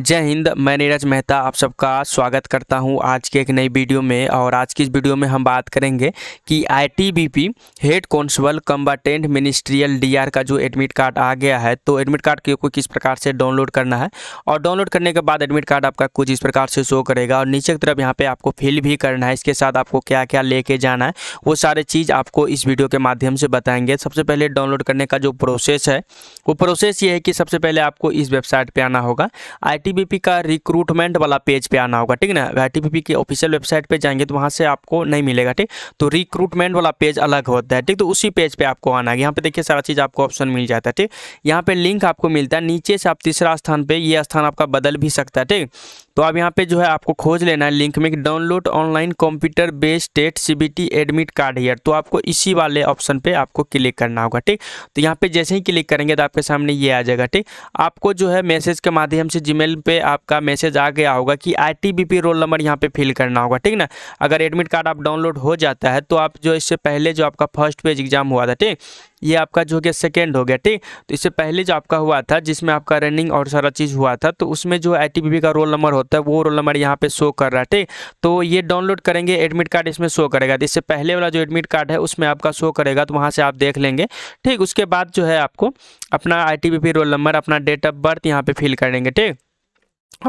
जय हिंद मैं नीरज मेहता आप सबका स्वागत करता हूं आज के एक नई वीडियो में और आज की इस वीडियो में हम बात करेंगे कि ITBP head constable combatant ministerial DR का जो एडमिट कार्ड आ गया है तो एडमिट कार्ड को किस प्रकार से डाउनलोड करना है और डाउनलोड करने के बाद एडमिट कार्ड आपका कुछ इस प्रकार से शो करेगा और नीचे की तरफ यहाँ पर आपको फिल भी करना है इसके साथ आपको क्या क्या लेके जाना है वो सारे चीज़ आपको इस वीडियो के माध्यम से बताएंगे सबसे पहले डाउनलोड करने का जो प्रोसेस है वो प्रोसेस ये है कि सबसे पहले आपको इस वेबसाइट पर आना होगा आई वाई का रिक्रूटमेंट वाला पेज पे आना होगा ठीक ना वाई की ऑफिशियल वेबसाइट पे जाएंगे तो वहाँ से आपको नहीं मिलेगा ठीक तो रिक्रूटमेंट वाला पेज अलग होता है ठीक तो उसी पेज पे आपको आना है यहाँ पे देखिए सारा चीज़ आपको ऑप्शन मिल जाता है ठीक यहाँ पे लिंक आपको मिलता है नीचे से आप तीसरा स्थान पर ये स्थान आपका बदल भी सकता है ठीक तो अब यहाँ पे जो है आपको खोज लेना है लिंक में डाउनलोड ऑनलाइन कंप्यूटर बेस्ड टेट सीबीटी एडमिट कार्ड हेयर तो आपको इसी वाले ऑप्शन पे आपको क्लिक करना होगा ठीक तो यहाँ पे जैसे ही क्लिक करेंगे तो आपके सामने ये आ जाएगा ठीक आपको जो है मैसेज के माध्यम से जीमेल फिल्म पे आपका मैसेज आ गया होगा कि आईटीबीपी रोल नंबर यहाँ पे फिल करना होगा ठीक ना अगर एडमिट कार्ड आप डाउनलोड हो जाता है तो आप जो इससे पहले जो आपका फर्स्ट पेज एग्जाम हुआ था ठीक ये आपका जो हो सेकेंड हो गया ठीक तो इससे पहले जो आपका हुआ था जिसमें आपका रनिंग और सारा चीज़ हुआ था तो उसमें जो आई का रोल नंबर होता है वो रोल नंबर यहाँ पे शो कर रहा है ठीक तो ये डाउनलोड करेंगे एडमिट कार्ड इसमें शो करेगा तो इससे पहले वाला जो एडमिट कार्ड है उसमें आपका शो करेगा तो वहाँ से आप देख लेंगे ठीक उसके बाद जो है आपको अपना आई रोल नंबर अपना डेट ऑफ बर्थ यहाँ पर फिल करेंगे ठीक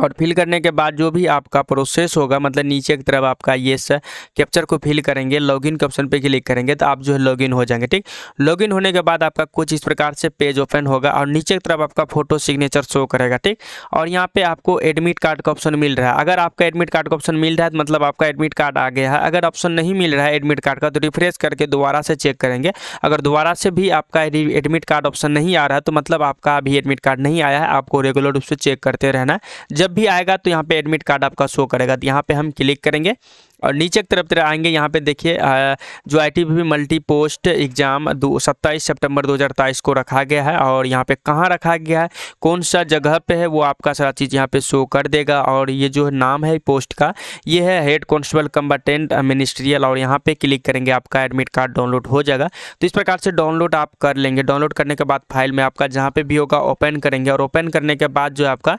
और फिल करने के बाद जो भी आपका प्रोसेस होगा मतलब नीचे की तरफ आपका ये कैप्चर को फिल करेंगे लॉगिन के ऑप्शन पे क्लिक करेंगे तो आप जो है लॉगिन हो जाएंगे ठीक लॉगिन होने के बाद आपका कुछ इस प्रकार से पेज ओपन होगा और नीचे की तरफ आपका फोटो सिग्नेचर शो करेगा ठीक और यहाँ पे आपको एडमिट कार्ड का ऑप्शन मिल रहा है अगर आपका एडमिट कार्ड का ऑप्शन मिल रहा है तो मतलब आपका एडमिट कार्ड आ गया है अगर ऑप्शन नहीं मिल रहा है एडमिट कार्ड का तो रिफ्रेश करके दोबारा से चेक करेंगे अगर दोबारा से भी आपका एडमिट कार्ड ऑप्शन नहीं आ रहा है तो मतलब आपका अभी एडमिट कार्ड नहीं आया है आपको रेगुलर रूप से चेक करते रहना जब भी आएगा तो यहाँ पे एडमिट कार्ड आपका शो करेगा तो यहाँ पे हम क्लिक करेंगे और नीचे की तरफ तरह आएंगे यहाँ पे देखिए जो I T multi post exam दो सत्ताईस सेप्टेम्बर दो को रखा गया है और यहाँ पे कहाँ रखा गया है कौन सा जगह पे है वो आपका सारा चीज़ यहाँ पे शो कर देगा और ये जो नाम है पोस्ट का ये है हेड कॉन्स्टेबल कम्बाटेंट मिनिस्ट्रियल और यहाँ पे क्लिक करेंगे आपका एडमिट कार्ड डाउनलोड हो जाएगा तो इस प्रकार से डाउनलोड आप कर लेंगे डाउनलोड करने के बाद फाइल में आपका जहाँ पर भी होगा ओपन करेंगे और ओपन करने के बाद जो आपका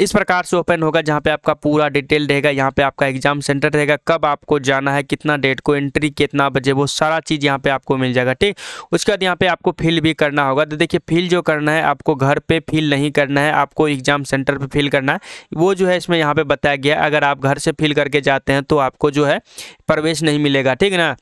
इस प्रकार से ओपन होगा जहाँ पे आपका पूरा डिटेल रहेगा यहाँ पे आपका एग्जाम सेंटर रहेगा कब आपको जाना है कितना डेट को एंट्री कितना बजे वो सारा चीज़ यहाँ पे आपको मिल जाएगा ठीक उसके बाद यहाँ पे आपको फिल भी करना होगा तो देखिए फिल जो करना है आपको घर पे फिल नहीं करना है आपको एग्जाम सेंटर पर फिल करना है वो जो है इसमें यहाँ पर बताया गया अगर आप घर से फिल करके जाते हैं तो आपको जो है प्रवेश नहीं मिलेगा ठीक ना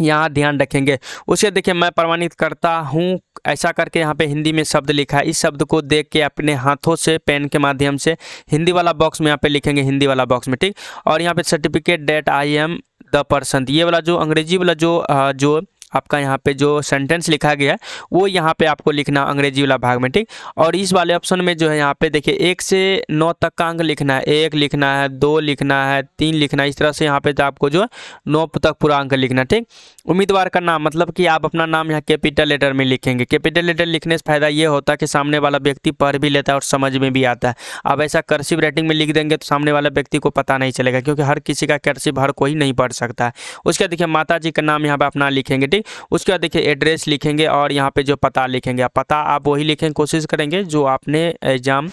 यहाँ ध्यान रखेंगे उसे देखिए मैं प्रमाणित करता हूँ ऐसा करके यहाँ पे हिंदी में शब्द लिखा है इस शब्द को देख के अपने हाथों से पेन के माध्यम से हिंदी वाला बॉक्स में यहाँ पे लिखेंगे हिंदी वाला बॉक्स में ठीक और यहाँ पे certificate date I am the person ये वाला जो अंग्रेजी वाला जो जो आपका यहाँ पे जो सेंटेंस लिखा गया है वो यहाँ पे आपको लिखना अंग्रेजी वाला भाग में ठीक और इस वाले ऑप्शन में जो है यहाँ पे देखिए एक से नौ तक का अंक लिखना है एक लिखना है दो लिखना है तीन लिखना है इस तरह से यहाँ पे तो आपको जो है नौ तक पूरा अंक लिखना ठीक उम्मीदवार का नाम मतलब कि आप अपना नाम यहाँ कैपिटल लेटर में लिखेंगे कैपिटल लेटर लिखने से फायदा ये होता है कि सामने वाला व्यक्ति पढ़ भी लेता है और समझ में भी आता है अब ऐसा कर्सिव राइटिंग में लिख देंगे तो सामने वाला व्यक्ति को पता नहीं चलेगा क्योंकि हर किसी का कर्सिव हर कोई नहीं पढ़ सकता है उसके देखिए माता जी का नाम यहाँ पर अपना लिखेंगे ठीक सॉरी उसके बाद देखिए एड्रेस लिखेंगे और यहाँ पे जो पता लिखेंगे पता आप वही लिखेंगे कोशिश करेंगे जो आपने एग्जाम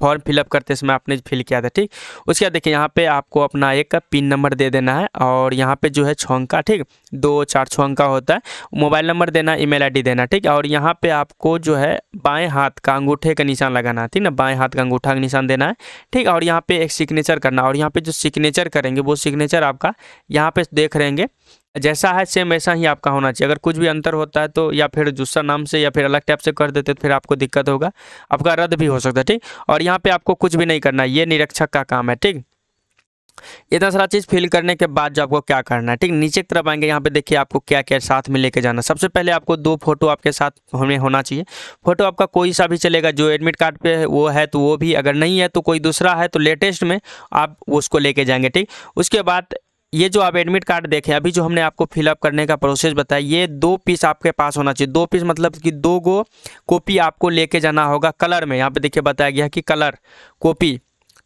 फॉर्म फिलअप करते समय आपने फिल किया था ठीक उसके बाद देखिए यहाँ पे आपको अपना एक पिन नंबर दे देना है और यहाँ पे जो है छः अंका ठीक दो चार छः अंका होता है मोबाइल नंबर देना ईमेल आईडी देना ठीक और यहाँ पे आपको जो है बाएं हाथ का अंगूठे का निशान लगाना है ठीक ना बाएं हाथ का अंगूठा का निशान देना है ठीक और यहाँ पर एक सिग्नेचर करना और यहाँ पर जो सिग्नेचर करेंगे वो सिग्नेचर आपका यहाँ पर देख रहेंगे जैसा है सेम वैसा ही आपका होना चाहिए अगर कुछ भी अंतर होता है तो या फिर दूसरा नाम से या फिर अलग टाइप से कर देते तो फिर आपको दिक्कत होगा आपका रद्द भी हो सकता है ठीक और यहाँ पे आपको कुछ भी नहीं करना है ये निरीक्षक का काम है ठीक इतना सारा चीज़ फिल करने के बाद जो आपको क्या करना है ठीक नीचे की तरफ आएंगे यहाँ पे देखिए आपको क्या क्या साथ में लेके जाना सबसे पहले आपको दो फोटो आपके साथ हमें होना चाहिए फोटो आपका कोई सा भी चलेगा जो एडमिट कार्ड पे है वो है तो वो भी अगर नहीं है तो कोई दूसरा है तो लेटेस्ट में आप उसको लेके जाएंगे ठीक उसके बाद ये जो आप एडमिट कार्ड देखें अभी जो हमने आपको फिलअप करने का प्रोसेस बताया ये दो पीस आपके पास होना चाहिए दो पीस मतलब कि दो गो कॉपी आपको लेके जाना होगा कलर में यहाँ पे देखिए बताया गया कि colour copy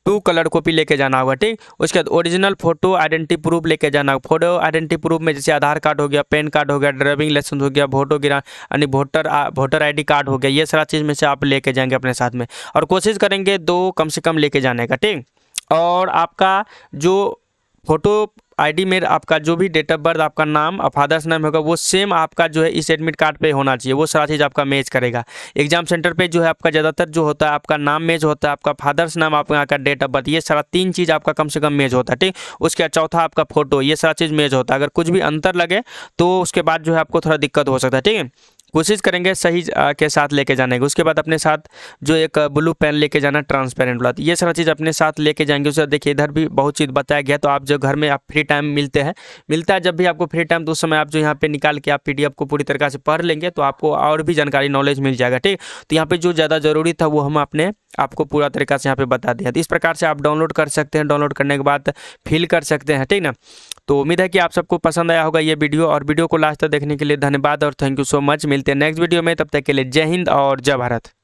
two colour copy लेके जाना होगा ठीक उसके बाद ओरिजिनल फोटो आइडेंटिटी प्रूफ लेके जाना होगा फोटो आइडेंटिटी प्रूफ में जैसे आधार कार्ड हो गया पैन कार्ड हो गया ड्राइविंग लाइसेंस हो गया फोटो गिरा यानी वोटर वोटर आईडी कार्ड हो गया ये सारा चीज़ में से आप लेके जाएंगे अपने साथ में और कोशिश करेंगे दो कम से कम लेके जाने का ठीक और आपका जो फोटो आईडी में आपका जो भी डेट ऑफ बर्थ आपका नाम फादर्स नेम होगा वो सेम आपका जो है इस एडमिट कार्ड पे होना चाहिए वो सारा चीज़ आपका मैच करेगा एग्जाम सेंटर पे जो है आपका ज़्यादातर जो होता है आपका नाम मैच होता है आपका फादर्स नाम आपका यहाँ का डेट ऑफ बर्थ ये सारा तीन चीज़ आपका कम से कम मैच होता है ठीक उसके बाद चौथा आपका फोटो ये सारा चीज़ मैच होता है अगर कुछ भी अंतर लगे तो उसके बाद जो है आपको थोड़ा दिक्कत हो सकता है ठीक है कोशिश करेंगे सही के साथ लेके जाने की उसके बाद अपने साथ जो एक ब्लू पेन लेके जाना ट्रांसपेरेंट वाला तो ये सारा चीज़ अपने साथ लेके जाएंगे उसके देखिए इधर भी बहुत चीज़ बताया गया तो आप जो घर में आप फ्री टाइम मिलते हैं मिलता है जब भी आपको फ्री टाइम तो उस समय आप जो यहाँ पे निकाल के आप पी को पूरी तरीके से पढ़ लेंगे तो आपको और भी जानकारी नॉलेज मिल जाएगा ठीक तो यहाँ पर जो ज़्यादा ज़रूरी था वो हम अपने आपको पूरा तरीका से यहाँ पर बता दिया तो इस प्रकार से आप डाउनलोड कर सकते हैं डाउनलोड करने के बाद फिल कर सकते हैं ठीक ना तो उम्मीद है कि आप सबको पसंद आया होगा ये वीडियो और वीडियो को लास्ट तक देखने के लिए धन्यवाद और थैंक यू सो मच मिल मिलते हैं नेक्स्ट वीडियो में तब तक के लिए जय हिंद और जय भारत